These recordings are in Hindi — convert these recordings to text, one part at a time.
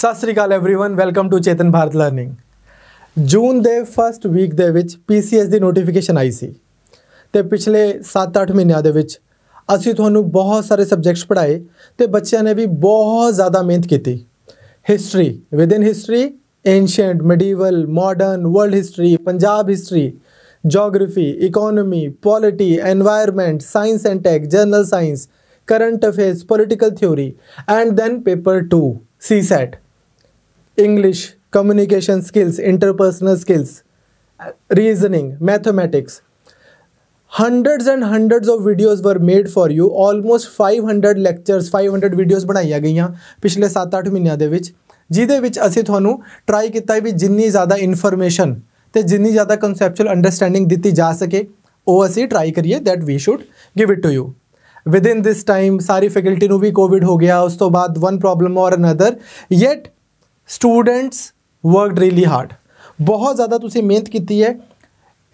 ਸਤਿ ਸ੍ਰੀ ਅਕਾਲ everyone welcome to Chetan Bharat learning June ਦੇ ਫਰਸਟ ਵੀਕ ਦੇ ਵਿੱਚ ਪੀਸੀਐਸ ਦੀ ਨੋਟੀਫਿਕੇਸ਼ਨ ਆਈ ਸੀ ਤੇ ਪਿਛਲੇ 7-8 ਮਹੀਨਿਆਂ ਦੇ ਵਿੱਚ ਅਸੀਂ ਤੁਹਾਨੂੰ ਬਹੁਤ ਸਾਰੇ ਸਬਜੈਕਟਸ ਪੜ੍ਹਾਏ ਤੇ ਬੱਚਿਆਂ ਨੇ ਵੀ ਬਹੁਤ ਜ਼ਿਆਦਾ ਮਿਹਨਤ ਕੀਤੀ history within history ancient medieval modern world history Punjab history geography economy polity environment science and tech general science current affairs political theory and then paper 2 set English, communication skills, interpersonal skills, uh, reasoning, mathematics. Hundreds and hundreds of videos were made for you. Almost 500 lectures, 500 videos ਬਣਾਈਆਂ ਗਈਆਂ ਪਿਛਲੇ 7-8 ਮਹੀਨਿਆਂ ਦੇ ਵਿੱਚ ਜਿਹਦੇ ਵਿੱਚ ਅਸੀਂ ਤੁਹਾਨੂੰ ਟਰਾਈ ਕੀਤਾ ਵੀ ਜਿੰਨੀ ਜ਼ਿਆਦਾ ਇਨਫੋਰਮੇਸ਼ਨ ਤੇ ਜਿੰਨੀ ਜ਼ਿਆਦਾ ਕਨਸੈਪਚੁਅਲ ਅੰਡਰਸਟੈਂਡਿੰਗ ਦਿੱਤੀ ਜਾ ਸਕੇ ਉਹ ਅਸੀਂ ਟਰਾਈ ਕਰੀਏ that we should give it to you within this time ਸਾਰੀ ਫੈਕਲਟੀ ਨੂੰ ਵੀ ਕੋਵਿਡ ਹੋ ਗਿਆ ਉਸ ਤੋਂ ਬਾਅਦ one problem or another yet students worked really hard ਬਹੁਤ ਜ਼ਿਆਦਾ ਤੁਸੀਂ ਮਿਹਨਤ ਕੀਤੀ ਹੈ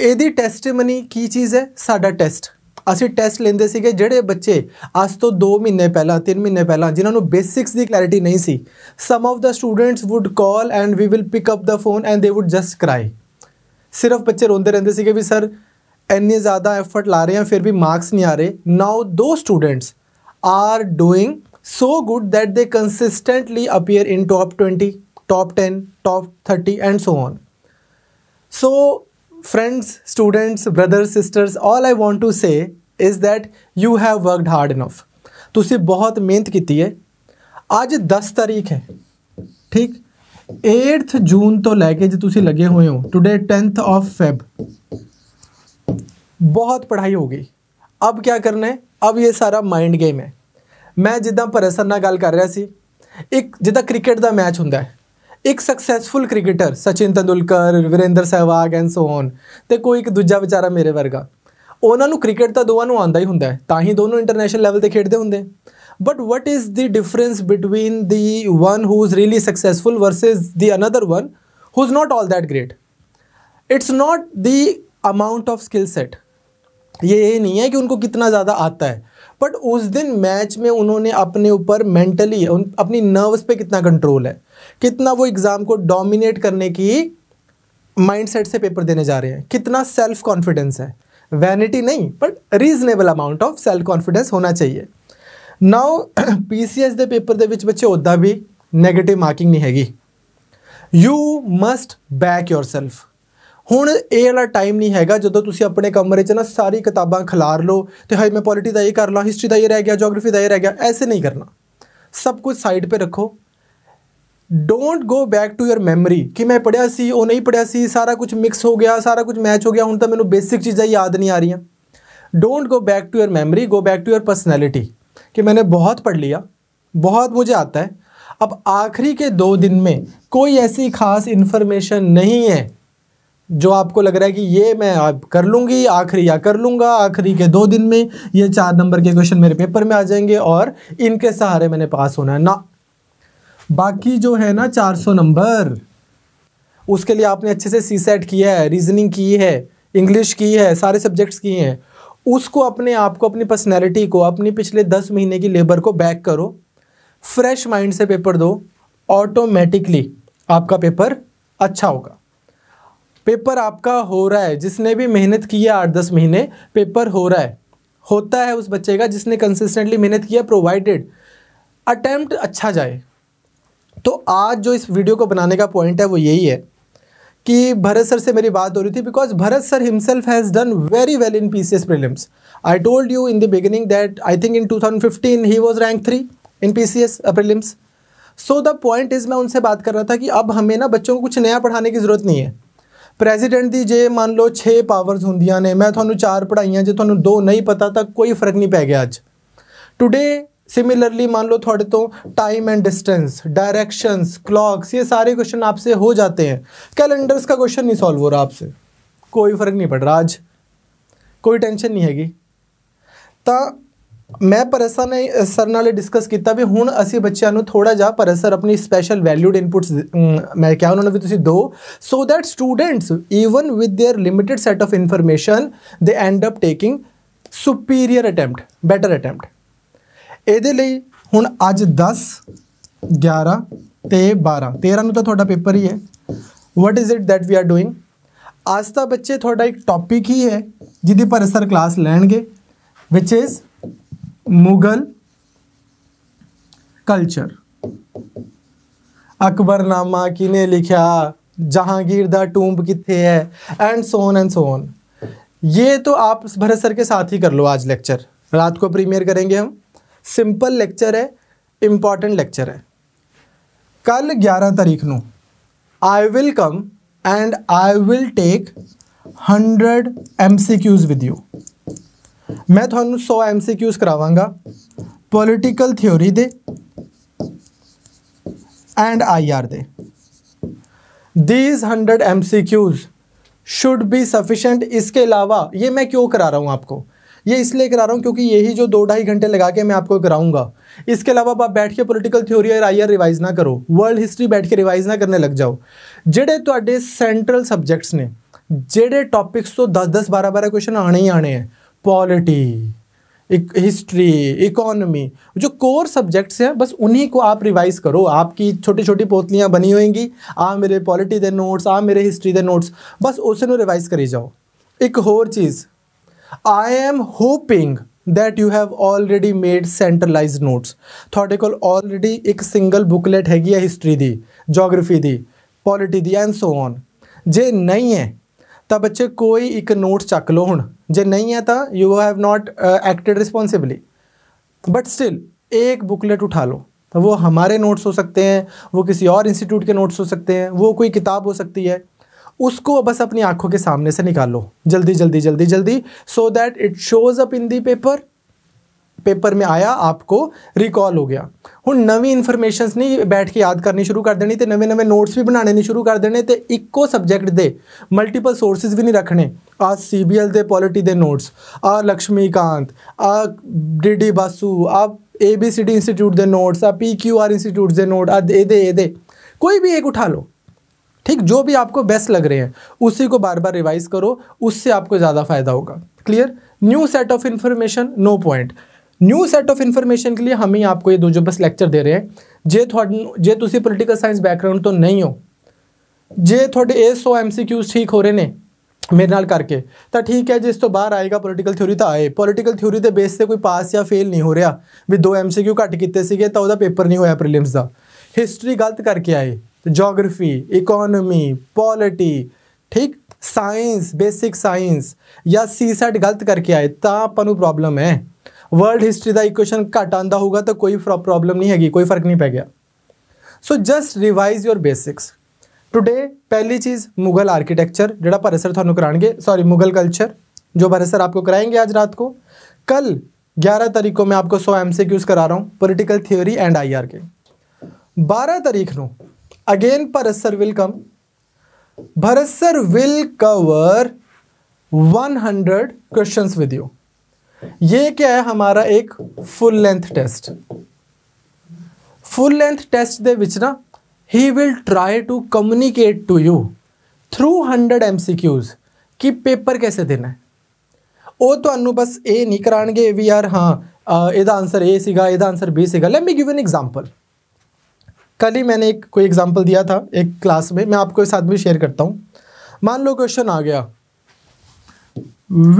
ਇਹਦੀ ਟੈਸਟਮਨੀ ਕੀ ਚੀਜ਼ ਹੈ ਸਾਡਾ ਟੈਸਟ ਅਸੀਂ ਟੈਸਟ ਲੈਂਦੇ ਸੀਗੇ ਜਿਹੜੇ ਬੱਚੇ ਅੱਜ ਤੋਂ 2 ਮਹੀਨੇ ਪਹਿਲਾਂ 3 ਮਹੀਨੇ ਪਹਿਲਾਂ ਜਿਨ੍ਹਾਂ ਨੂੰ ਬੇਸਿਕਸ ਦੀ ਕਲੈਰਿਟੀ ਨਹੀਂ ਸੀ some of the students would call and we will pick up the phone and they would just cry ਸਿਰਫ ਬੱਚੇ ਰੋਂਦੇ ਰਹਿੰਦੇ ਸੀਗੇ ਵੀ ਸਰ ਇੰਨੇ ਜ਼ਿਆਦਾ ਐਫਰਟ ਲਾ ਰਹੇ ਹਾਂ ਫਿਰ ਵੀ ਮਾਰਕਸ ਨਹੀਂ ਆ ਰਹੇ now though students are doing so good that they consistently appear in top 20 top ten top thirty and so on so friends students brothers sisters all I want to say is that you have worked hard enough तुम बहुत मेहनत की है अज दस तारीख है ठीक एट्थ जून तो लैके जो तुम लगे हुए हो टूडे टेंथ ऑफ फैब बहुत पढ़ाई हो गई अब क्या करना है अब ये सारा माइंड गेम है मैं जिदा परेसर गल कर रहा सी एक जिदा क्रिकेट का मैच होंगे एक successful cricketer Sachin Tendulkar Virender Sehwag and Sohan तो कोई एक दूजा बेचारा मेरे वर्गा उन्होंने क्रिकेट तो दोवों आता ही होंगे ता ही दोनों इंटरनेशनल लैवल पर खेडते होंगे but what is the difference between the one who is really successful versus the another one who is not all that great it's not the amount of skill set ये ये नहीं है कि उनको कितना ज़्यादा आता है बट उस दिन मैच में उन्होंने अपने ऊपर मेंटली अपनी नर्व्स पे कितना कंट्रोल है कितना वो एग्ज़ाम को डोमिनेट करने की माइंडसेट से पेपर देने जा रहे हैं कितना सेल्फ कॉन्फिडेंस है वैनिटी नहीं but reasonable amount of self confidence होना चाहिए ਨਾਓ ਪੀਸੀਐਸ ਦੇ ਪੇਪਰ ਦੇ बच्चे उदा भी ਵੀ मार्किंग नहीं हैगी you must back your yourself हूँ ਇਹ ਵਾਲਾ ਟਾਈਮ ਨਹੀਂ ਹੈਗਾ ਜਦੋਂ ਤੁਸੀਂ ਆਪਣੇ ਕਮਰੇ 'ਚ ਨਾ ਸਾਰੀ ਕਿਤਾਬਾਂ ਖਿਲਾਰ ਲਓ ਤੇ ਹਾਈ ਮੈਂ ਪੋਲਿਟੀ ਦਾ ਇਹ ਕਰ ਲਾਂ ਹਿਸਟਰੀ ਦਾ ਇਹ ਰਹਿ ਗਿਆ ਜੀਓਗ੍ਰਾਫੀ ਦਾ ਇਹ ਰਹਿ ਗਿਆ ਐਸੇ ਨਹੀਂ ਕਰਨਾ सब कुछ साइड पर रखो don't go back to your memory कि मैं पढ़िया सी वो नहीं पढ़िया सी सारा कुछ मिक्स हो गया सारा कुछ मैच हो गया हूँ तो मैं बेसिक चीज़ा याद नहीं आ रही don't go back to your memory go back to your personality कि मैंने बहुत पढ़ लिया बहुत मुझे आता है अब आखिरी के दो दिन में कोई ऐसी खास इन्फॉर्मेशन नहीं है जो आपको लग रहा है कि ये मैं आप कर लूँगी आखिरी या कर लूँगा आखिरी के दो दिन में ये चार नंबर के क्वेश्चन मेरे पेपर में आ जाएंगे और इनके सहारे मैंने पास होना है ना बाकी जो है ना 400 नंबर उसके लिए आपने अच्छे से सी सेट किया है रीजनिंग की है इंग्लिश की है सारे सब्जेक्ट्स किए हैं उसको अपने आप को अपनी पर्सनैलिटी को अपनी पिछले दस महीने की लेबर को बैक करो फ्रेश माइंड से पेपर दो ऑटोमेटिकली आपका पेपर अच्छा होगा पेपर आपका हो रहा है जिसने भी मेहनत की है आठ दस महीने पेपर हो रहा है होता है उस बच्चे का जिसने कंसिस्टेंटली मेहनत किया प्रोवाइडेड अटैम्प्ट अच्छा जाए तो आज जो इस वीडियो को बनाने का पॉइंट है वो यही है कि भरत सर से मेरी बात हो रही थी because Bharat sir himself has done very well in P C S prelims I told you in the beginning that I think in two thousand fifteen he was rank three in P C S prelims so the point is मैं उनसे बात कर रहा था कि अब हमें ना बच्चों को कुछ नया पढ़ाने की ज़रूरत नहीं है ਪ੍ਰੈਜ਼ੀਡੈਂਟ की जे मान लो 6 ਪਾਵਰਸ होंगे ने मैं ਤੁਹਾਨੂੰ चार पढ़ाइया जो थोड़ा दो नहीं पता तो कोई फर्क नहीं पै गया अच्छ टूडे सिमिलरली मान लो थोड़े तो time and distance directions clocks ये सारे क्वेश्चन आपसे हो जाते हैं कैलेंडर्स का क्वेश्चन नहीं सॉल्व हो रहा आपसे कोई फ़र्क नहीं पड़ रहा आज कोई टेंशन नहीं हैगी ਮੈਂ ਪਰਸਰ ਨੇ ਸਰ ਨਾਲ ਡਿਸਕਸ ਕੀਤਾ ਵੀ ਹੁਣ ਅਸੀਂ ਬੱਚਿਆਂ ਨੂੰ ਥੋੜਾ ਜਿਹਾ ਪਰਸਰ ਆਪਣੀ ਸਪੈਸ਼ਲ ਵੈਲਿਊਡ ਇਨਪੁਟਸ ਮੈਂ ਕਿਹਾ ਉਹਨਾਂ ਨੂੰ ਵੀ ਤੁਸੀਂ ਦਿਓ so that students even with their limited set of information they end up taking superior attempt better attempt ਇਹਦੇ ਲਈ ਹੁਣ ਅੱਜ 10 11 ਤੇ 12 13 ਨੂੰ ਤਾਂ ਤੁਹਾਡਾ ਪੇਪਰ ਹੀ ਹੈ what is it that we are doing ਅੱਜ ਤਾਂ ਬੱਚੇ ਤੁਹਾਡਾ ਇੱਕ ਟੌਪਿਕ ਹੀ ਹੈ ਜਿਹਦੀ ਪਰਸਰ ਕਲਾਸ ਲੈਣਗੇ which is Mughal culture Akbarnama किने लिखा जहांगीर द टूम्ब कितने है एंड सोन एंड सोन ये तो आप भरत सर के साथ ही कर लो आज लेक्चर रात को प्रीमियर करेंगे हम सिंपल लेक्चर है इम्पॉर्टेंट लेक्चर है कल 11 तारीख को I will come and I will take 100 M C Qs with you मैं ਮੈਂ ਤੁਹਾਨੂੰ 100 ਐਮਸੀਕਿਊਜ਼ ਕਰਾਵਾਂਗਾ ਪੋਲੀਟੀਕਲ ਥਿਉਰੀ ਦੇ and IR hundred M C Qs should be sufficient इसके अलावा ये मैं क्यों करा रहा हूँ आपको ये इसलिए करा रहा हूँ क्योंकि यही जो दो ढाई घंटे लगा के मैं आपको कराऊंगा इसके अलावा आप बैठ के पोलिटिकल थ्योरी और आई आर रिवाइज ना करो वर्ल्ड हिस्ट्री बैठ के रिवाइज ना करने लग जाओ जेडे ਤੁਹਾਡੇ सेंट्रल सबजैक्ट्स ने ਜਿਹੜੇ टॉपिक्स तो दस दस बारह बारह क्वेश्चन आने ही आने हैं पॉलिटी हिस्ट्री इकोनॉमी जो कोर सब्जेक्ट्स हैं बस उन्हीं को आप रिवाइज करो आपकी छोटी छोटी पोतलियाँ बनी होंगी आ मेरे पॉलिटी दे नोट्स आ मेरे हिस्ट्री दे नोट्स बस उसनों रिवाइज करी जाओ एक होर चीज़ I am hoping that you have already made centralize notes थोड़े को ऑलरेडी एक सिंगल बुकलेट हैगी है हिस्ट्री की जोग्राफी की पॉलिटी की एंड सो ऑन जे नहीं है तो बच्चे कोई एक नोट चक लो हूँ जे नहीं है तो you have not acted responsibly but still एक बुकलेट उठा लो वो हमारे नोट्स हो सकते हैं वो किसी और इंस्टीट्यूट के नोट्स हो सकते हैं वो कोई किताब हो सकती है उसको बस अपनी आंखों के सामने से निकालो जल्दी जल्दी जल्दी जल्दी so that it shows up in the paper paper में आया आपको रिकॉल हो गया हूँ नवी याद करनी शुरू कर देनी तो नवे नवे नोट्स भी बनाने नहीं शुरू कर देने तो इको सबजैक्ट दे मल्टीपल ਦੇਣੇ भी नहीं रखने आ सी बी एल ਨਹੀਂ पॉलिटी के नोट्स आ लक्ष्मीकांत आ डी डी बासू आ A B C D institute के नोट्स आ पी क्यू आर इंस्टीट्यूट के नोट आ दे दे दे कोई भी एक उठा लो ठीक जो भी आपको बेस्ट लग रहे हैं उसी को बार बार रिवाइज करो उससे आपको ज़्यादा फायदा होगा clear new set of information no point new set of information ਕੇ ਲਈ ਹਮੇ ਆਪਕੋ ਇਹ ਦੋ ਜੋ ਬਸ ਲੈਕਚਰ ਦੇ ਰਹੇ ਹੈ ਜੇ ਤੁਹਾਨੂੰ ਜੇ ਤੁਸੀਂ ਪੋਲੀਟੀਕਲ ਸਾਇੰਸ ਬੈਕਗ੍ਰਾਉਂਡ ਤੋਂ ਨਹੀਂ ਹੋ ਜੇ ਤੁਹਾਡੇ 100 ਐਮਸੀਕਿਊਜ਼ ਠੀਕ ਹੋ ਰਹੇ ਨੇ ਮੇਰੇ ਨਾਲ ਕਰਕੇ ਤਾਂ ਠੀਕ ਹੈ ਜੇ ਇਸ ਤੋਂ ਬਾਹਰ ਆਏਗਾ ਪੋਲੀਟੀਕਲ ਥਿਊਰੀ ਤਾਂ ਆਏ ਪੋਲੀਟੀਕਲ ਥਿਊਰੀ ਦੇ ਬੇਸ ਤੇ ਕੋਈ ਪਾਸ ਜਾਂ ਫੇਲ ਨਹੀਂ ਹੋ ਰਿਹਾ ਵੀ ਦੋ ਐਮਸੀਕਿਊ ਘੱਟ ਕੀਤੇ ਸੀਗੇ ਤਾਂ ਉਹਦਾ ਪੇਪਰ ਨਹੀਂ ਹੋਇਆ ਪ੍ਰੀਲਿਮਸ ਦਾ ਹਿਸਟਰੀ ਗਲਤ ਕਰਕੇ ਆਏ ਜੀਓਗ੍ਰਾਫੀ ਇਕਨੋਮੀ ਪੋਲਿਟੀ ਠੀਕ ਸਾਇੰਸ ਬੇਸਿਕ ਸਾਇੰਸ ਜਾਂ ਸੀਸੈਟ ਗਲਤ ਕਰਕੇ ਆਏ ਤਾਂ ਆਪਾਂ ਨੂੰ ਪ੍ਰੋਬਲਮ ਹੈ वर्ल्ड हिस्ट्री का इक्वेशन घट आता होगा तो कोई प्रॉब्लम नहीं हैगी कोई फर्क नहीं पै गया so just revise your basics today पहली चीज़ मुगल आर्किटेक्चर जोड़ा भरत सर थानू कराएंगे सॉरी मुगल कल्चर जो भरत सर आपको कराएंगे आज रात को कल ग्यारह तारीख को मैं आपको सौ एम सी क्यूज़ करा रहा हूँ political theory and I R के बारह तारीख को again Bharat sir will come Bharat sir will cover 100 question with you ये क्या है हमारा एक full length test full length test they which ना he will try to communicate to you through hundred M C Qs कि पेपर कैसे देना है वो तो बस ए नहीं कराएंगे वी आर हाँ यद आंसर ए सीगा यद आंसर बी सीगा let me give an example कल ही मैंने एक कोई एग्जाम्पल दिया था एक क्लास में मैं आपको इस साथ भी शेयर करता हूँ मान लो क्वेश्चन आ गया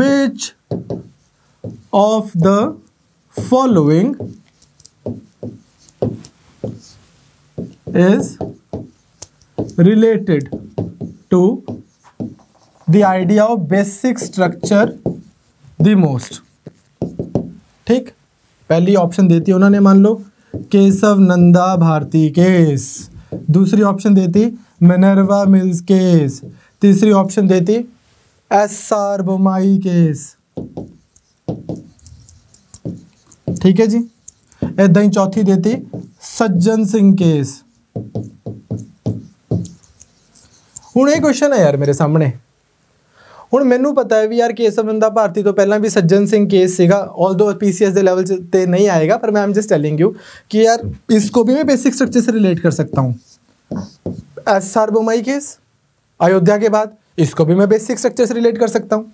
विच of the following is related to the idea of basic structure the most ठीक पहली ऑप्शन देती है उन्होंने मान लो केशव नंदा भारती केस दूसरी ऑप्शन देती मिनरवा मिल्स केस तीसरी ऑप्शन देती एस आर बोमाई केस ठीक है जी ऐदा ही चौथी देती सज्जन सिंह केस हूँ क्वेश्चन है यार मेरे सामने हूँ ਮੇਰੇ पता है भी यार ਹੈ बंदा भारती तो पहला भी Sajjan Singh case Sajjan although P C S के लैवल से नहीं आएगा पर मैं आम जस्ट ਟੈਲਿੰਗ यू कि यार इसको भी मैं बेसिक स्ट्रक्चर से रिलेट कर सकता हूँ S R Bommai case Ayodhya के बाद इसको भी मैं बेसिक स्ट्रक्चर से रिलेट कर सकता हूँ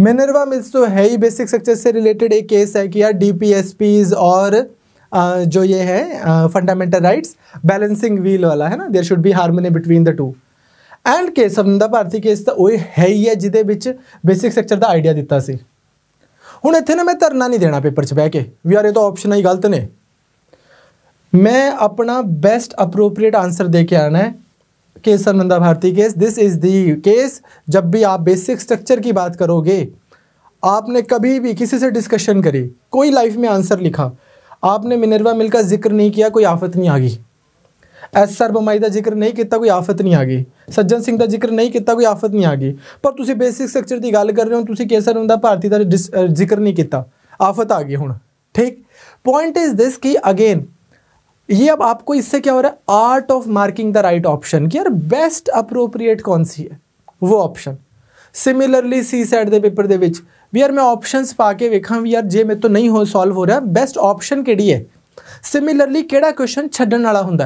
मिनरवा मिल्स तो है ही बेसिक स्ट्रक्चर से रिलेटेड एक केस है कि यार पीज और जो ये है फंडामेंटल राइट्स बैलेंसिंग व्हील वाला है ना there should be harmony between the two and case Amrita Bharati case तो वही है ही है जिदे बेसिक स्ट्रक्चर का आइडिया दिता से हूँ इतने ना मैं धरना नहीं देना पेपर च बह के वी आर ये तो ऑप्शन ही गलत ने मैं अपना बेस्ट अप्रोप्रिएट आंसर दे के आना है case Nanda Bharati case this is the case जब भी आप बेसिक स्ट्रक्चर की बात करोगे आपने कभी भी किसी से डिस्कशन करी कोई लाइफ में आंसर लिखा आपने मिनरवा मिल का जिक्र नहीं किया कोई आफत नहीं आ गई एस बमाई का जिक्र नहीं किया कोई आफत नहीं आ गई सज्जन सिंह का जिक्र नहीं किया कोई आफत नहीं आ गई पर बेसिक स्ट्रक्चर की गल कर रहे हो ਹੋ ਤੁਸੀਂ ਕੇਸਰ ਹੁੰਦਾ ਭਾਰਤੀ ਦਾ जिक्र नहीं किया आफत आ गई हूँ ठीक पॉइंट इज दिस की अगेन ये अब आपको इससे क्या हो रहा है art of marking the right option की यार बेस्ट अप्रोप्रिएट कौन सी है वो option similarly C side the paper the which we are मैं ऑप्शन पाके वेखा वी आर जे मैं तो नहीं हो सॉल्व हो रहा बेस्ट ऑप्शन कि सिमिलरली केड़ा क्वेश्चन छड़न वाला होंगे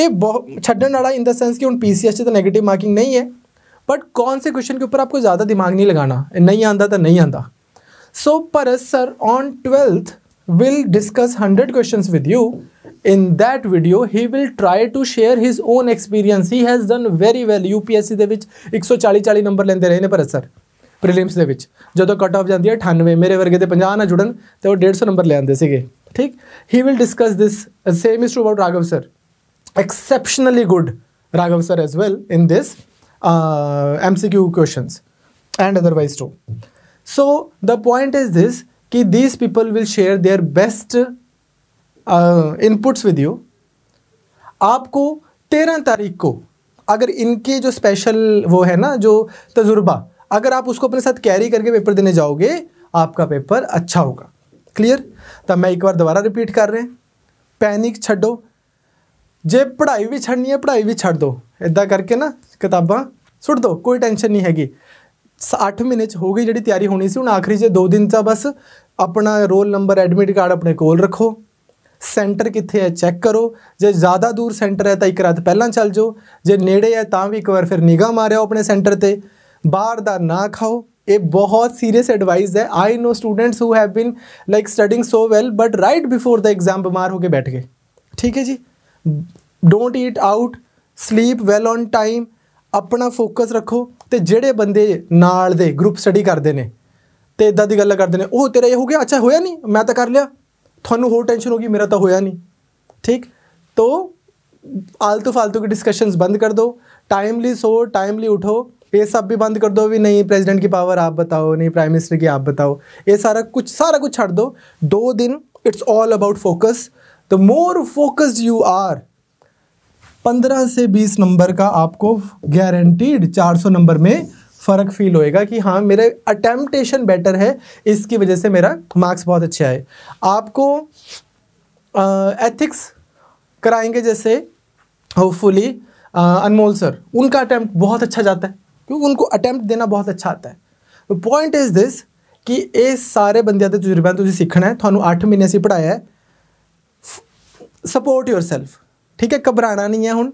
ये बहु छड़न वाला इन द सेंस कि हूँ पी सी एस तो नैगेटिव मार्किंग नहीं है बट कौन से क्वेश्चन के ऊपर आपको ज़्यादा दिमाग नहीं लगाना नहीं आता तो नहीं आता सो पर sir on twelfth will discuss hundred question with you in that video he will try to share his own experience he has done very well UPSC ਦੇ ਵਿੱਚ 140 40 ਨੰਬਰ ਲੈਂਦੇ ਰਹੇ ਨੇ ਪਰ ਸਰ ਪ੍ਰੀਲਿਮਸ ਦੇ ਵਿੱਚ ਜਦੋਂ ਕਟ ਆਫ ਜਾਂਦੀ ਹੈ 98 ਮੇਰੇ ਵਰਗੇ ਦੇ 50 ਨਾ ਜੁੜਨ ਤੇ ਉਹ 150 ਨੰਬਰ ਲੈ ਆਂਦੇ ਸੀਗੇ ਠੀਕ he will discuss this same is true about Raghav sir exceptionally good Raghav sir as well in this MCQ questions and otherwise too so the point is this ki these people will share their best inputs with you आपको तेरह तारीख को अगर इनके जो स्पेशल वो है ना जो तजुर्बा अगर आप उसको अपने साथ कैरी करके पेपर देने जाओगे आपका पेपर अच्छा होगा क्लियर तब तो मैं एक बार दोबारा रिपीट कर रहे हैं पैनिक छड़ो जे पढ़ाई भी छड़नी है पढ़ाई भी छड़ दो इदा करके ना किताबा सुट दो कोई टेंशन नहीं हैगी अठ महीने हो गई जी तैयारी होनी सी हूँ आखिरी ਆਖਰੀ दो दिन ਦਿਨ बस अपना रोल नंबर एडमिट कार्ड अपने कोल रखो ਸੈਂਟਰ ਕਿੱਥੇ ਹੈ ਚੈੱਕ ਕਰੋ ਜੇ ਜ਼ਿਆਦਾ ਦੂਰ ਸੈਂਟਰ ਹੈ ਤਾਂ ਇੱਕ ਰਾਤ ਪਹਿਲਾਂ ਚੱਲ ਜਾਓ ਜੇ ਨੇੜੇ ਹੈ ਤਾਂ ਵੀ ਇੱਕ ਵਾਰ ਫਿਰ ਨਿਗਾਹ ਮਾਰਿਓ ਆਪਣੇ ਸੈਂਟਰ ਤੇ ਬਾਹਰ ਦਾ ਨਾ ਖਾਓ ਇਹ ਬਹੁਤ ਸੀਰੀਅਸ ਐਡਵਾਈਸ ਹੈ I نو students who have been like studying so well but right before the exam ਬਿਮਾਰ ਹੋ ਕੇ ਬੈਠ ਗਏ ਠੀਕ ਹੈ ਜੀ don't eat out sleep well on time ਆਪਣਾ ਫੋਕਸ ਰੱਖੋ ਤੇ ਜਿਹੜੇ ਬੰਦੇ ਨਾਲ ਦੇ ਗਰੁੱਪ ਸਟੱਡੀ ਕਰਦੇ ਨੇ ਤੇ ਇਦਾਂ ਦੀ ਗੱਲਾਂ ਕਰਦੇ ਨੇ ਉਹ ਤੇਰਾ ਇਹ ਹੋ ਗਿਆ ਅੱਛਾ ਹੋਇਆ ਨਹੀਂ ਮੈਂ ਤਾਂ ਕਰ ਲਿਆ थानू होर टेंशन होगी मेरा तो होया नहीं ठीक तो आलतू फालतू की डिस्कशंस बंद कर दो टाइमली सो टाइमली उठो ये सब भी बंद कर दो भी नहीं प्रेसिडेंट की पावर आप बताओ नहीं प्राइम मिनिस्टर की आप बताओ ये सारा कुछ सारा कुछ छाड़ दो दो दिन it's all about focus the more focused you are पंद्रह से बीस नंबर का आपको गारंटीड चार सौ नंबर में फ़र्क फील होएगा कि हाँ मेरे अटैम्प्टेशन बेटर है इसकी वजह से मेरा मार्क्स बहुत अच्छा है आपको एथिक्स कराएंगे जैसे होपफुली अनमोल सर उनका अटैम्प्ट बहुत अच्छा जाता है क्योंकि उनको अटैम्प्ट देना बहुत अच्छा आता है पॉइंट इज़ दिस कि ये सारे बंद तजुर्बा तुझे सीखना है ਹੈ अठ महीने से पढ़ाया है सपोर्ट योर सैल्फ ठीक है घबराना नहीं है हूँ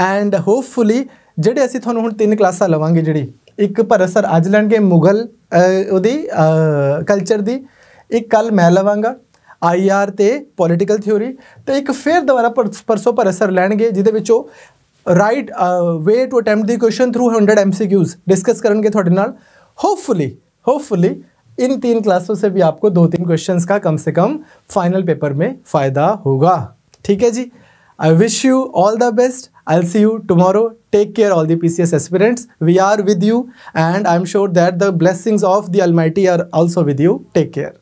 एंड होपफुली ਜਿਹੜੇ असं थोड़ा हूँ तीन क्लासा लवेंगे जी एक पर सर अज लगे गए मुगल कल्चर की एक कल मैं लवागा आई आर तो पोलीटिकल थ्योरी तो एक फिर दोबारा पर परसों पर असर लैन गए जिद right way to attempt question through hundred M C Qs discuss करे थोड़े न होपफुली होपफुली इन तीन क्लासों से भी आपको दो तीन क्वेश्चन का कम से कम फाइनल पेपर में फ़ायदा होगा ठीक है जी I wish you all the best I'll see you tomorrow. Take care all the PCS aspirants. We are with you and I'm sure that the blessings of the Almighty are also with you. Take care.